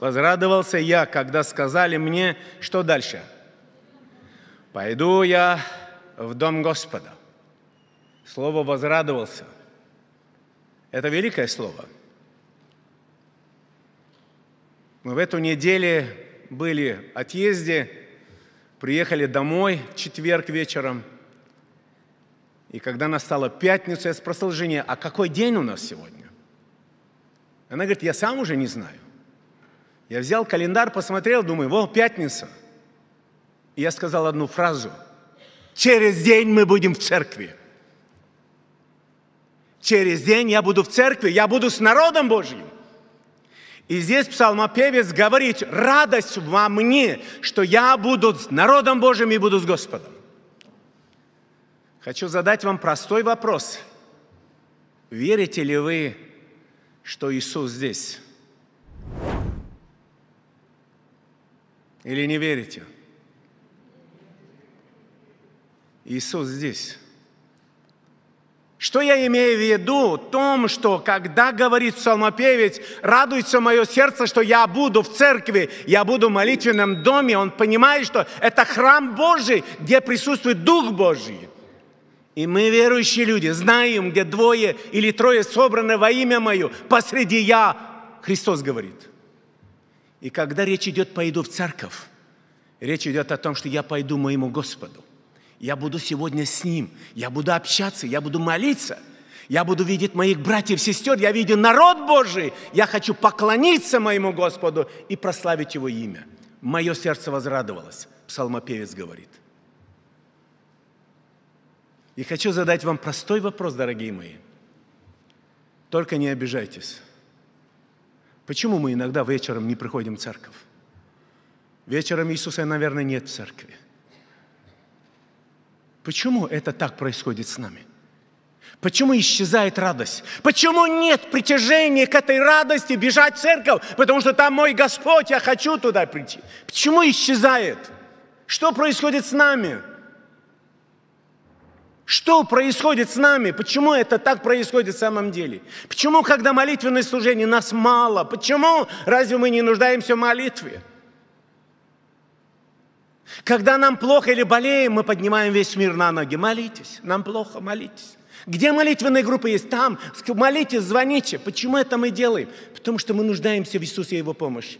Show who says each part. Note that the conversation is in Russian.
Speaker 1: Возрадовался я, когда сказали мне, что дальше. Пойду я в дом Господа. Слово «возрадовался» – это великое слово. Мы в эту неделю были в отъезде, приехали домой в четверг вечером. И когда настала пятница, я спросил жене, а какой день у нас сегодня? Она говорит, я сам уже не знаю. Я взял календарь, посмотрел, думаю, вот пятница. И я сказал одну фразу. Через день мы будем в церкви. Через день я буду в церкви, я буду с народом Божьим. И здесь псалмопевец говорит, радость во мне, что я буду с народом Божьим и буду с Господом. Хочу задать вам простой вопрос. Верите ли вы, что Иисус здесь? Или не верите? Иисус здесь. Что я имею в виду? В том, что когда говорит псалмопевец, радуется мое сердце, что я буду в церкви, я буду в молитвенном доме, он понимает, что это храм Божий, где присутствует Дух Божий. И мы, верующие люди, знаем, где двое или трое собраны во имя Мое, посреди я, Христос говорит – и когда речь идет «пойду в церковь», речь идет о том, что я пойду моему Господу. Я буду сегодня с Ним, я буду общаться, я буду молиться, я буду видеть моих братьев, сестер, я видел народ Божий, я хочу поклониться моему Господу и прославить Его имя. Мое сердце возрадовалось, псалмопевец говорит. И хочу задать вам простой вопрос, дорогие мои. Только не обижайтесь. Почему мы иногда вечером не приходим в церковь? Вечером Иисуса, наверное, нет в церкви. Почему это так происходит с нами? Почему исчезает радость? Почему нет притяжения к этой радости бежать в церковь? Потому что там мой Господь, я хочу туда прийти. Почему исчезает? Что происходит с нами? Что происходит с нами? Почему это так происходит в самом деле? Почему, когда молитвенное служение, нас мало? Почему? Разве мы не нуждаемся в молитве? Когда нам плохо или болеем, мы поднимаем весь мир на ноги. Молитесь, нам плохо, молитесь. Где молитвенные группы есть? Там. Молитесь, звоните. Почему это мы делаем? Потому что мы нуждаемся в Иисусе и Его помощи.